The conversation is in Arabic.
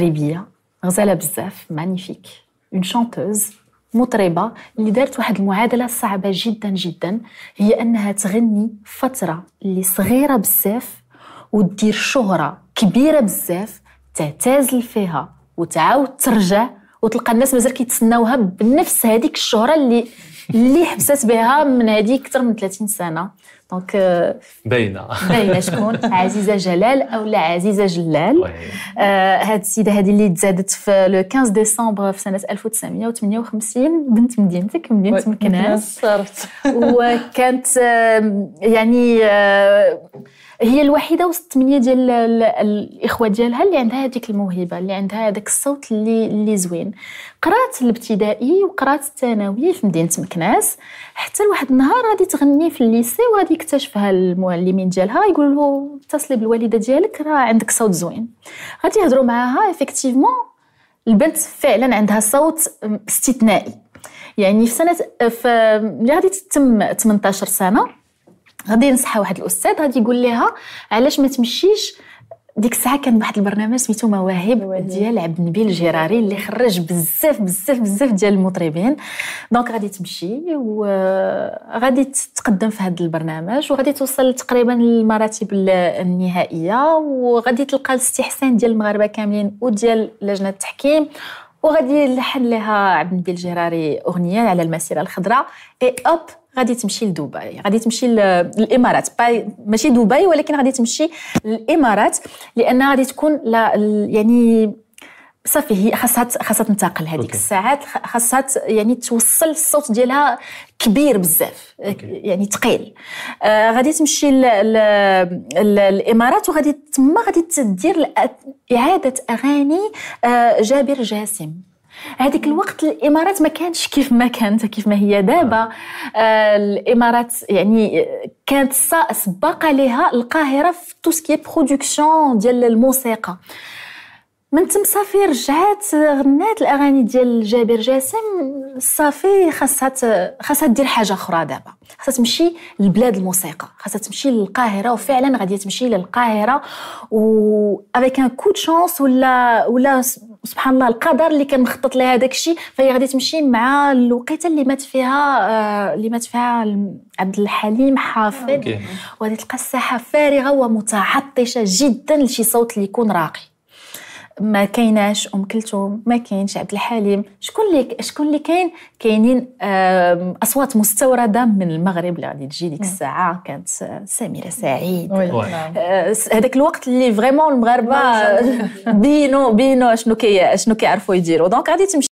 مغربية غزالة بزاف مانيفيك اون شانتوز مطربة اللي دارت واحد المعادلة صعبة جدا جدا هي أنها تغني فترة اللي صغيرة بزاف ودير شهرة كبيرة بزاف تعتزل فيها وتعاود ترجع وتلقى الناس مازال كيتسناوها بنفس هذيك الشهرة اللي اللي حبست بها من هذه اكثر من 30 سنه دونك euh, باينه باينه شكون عزيزه جلال او لا عزيزه جلال آه، هاد السيده هذه اللي تزادت في لو 15 ديسمبر في سنه 1958 بنت مدينتك مدينه مكناس وكانت آه، يعني آه، هي الوحيده وسط الثمانيه ديال الاخوه ديالها اللي عندها هذيك الموهبه اللي عندها هذاك الصوت اللي اللي زوين قرات الابتدائي وقرات الثانوي في مدينه مكناس كناس حتى لواحد النهار غادي تغني في الليسي وغادي يكتشفها المعلمين ديالها يقول له اتصلي بالوالده ديالك راه عندك صوت زوين غادي يهضروا معاها افكتيفمون البنت فعلا عندها صوت استثنائي يعني في سنه في يعني ملي غادي تتم 18 سنه غادي ينصحها واحد الاستاذ غادي يقول لها علاش ما تمشيش ديك الساعه كان واحد البرنامج سميتو مواهب ديال عبد النبيل الجراري اللي خرج بزاف بزاف بزاف ديال المطربين دونك غادي تمشي وغادي آه، تتقدم في هذا البرنامج وغادي توصل تقريبا للمراتب النهائيه وغادي تلقى الاستحسان ديال المغاربه كاملين وديال لجنه التحكيم وغادي يلحن لها عبد النبيل الجراري اغنيه على المسيره الخضراء اي اوب غادي تمشي لدبي غادي تمشي للامارات ماشي دبي ولكن غادي تمشي للامارات لان غادي تكون لا يعني صافي هي خاصها خاصها تنتقل هذيك الساعات خاصها يعني توصل الصوت ديالها كبير بزاف يعني ثقيل آه غادي تمشي للامارات وغادي تما غادي تدير اعاده اغاني آه جابر جاسم هذيك الوقت الامارات ما كانتش كيف ما كانت كيف ما هي دابا آه, آه، الامارات يعني كانت سباقه لها القاهره في تو برودكسيون ديال الموسيقى من تم صافي رجعات غنات الاغاني ديال جابر جاسم صافي خاصها خاصها دير حاجه اخرى دابا خاصها تمشي لبلاد الموسيقى خاصها تمشي للقاهره وفعلا غادي تمشي للقاهره و افيك ان كو شونس ولا ولا وسبحان الله القدر اللي كان مخطط لها داك الشيء فهي غادي تمشي مع الوقيته اللي مات فيها آه، اللي مات فيها عبد الحليم حافظ وغادي تلقى الساحه فارغه ومتعطشه جدا لشي صوت اللي يكون راقي ما كايناش ام كلثوم ما كاينش عبد الحليم شكون اللي شكون اللي كاين كاينين اصوات مستورده من المغرب اللي غادي تجي ديك الساعه كانت سميره سعيد آه، هذاك الوقت اللي فريمون المغاربه بينو بينو شنو كي شنو كيعرفوا يديروا دونك غادي تمشي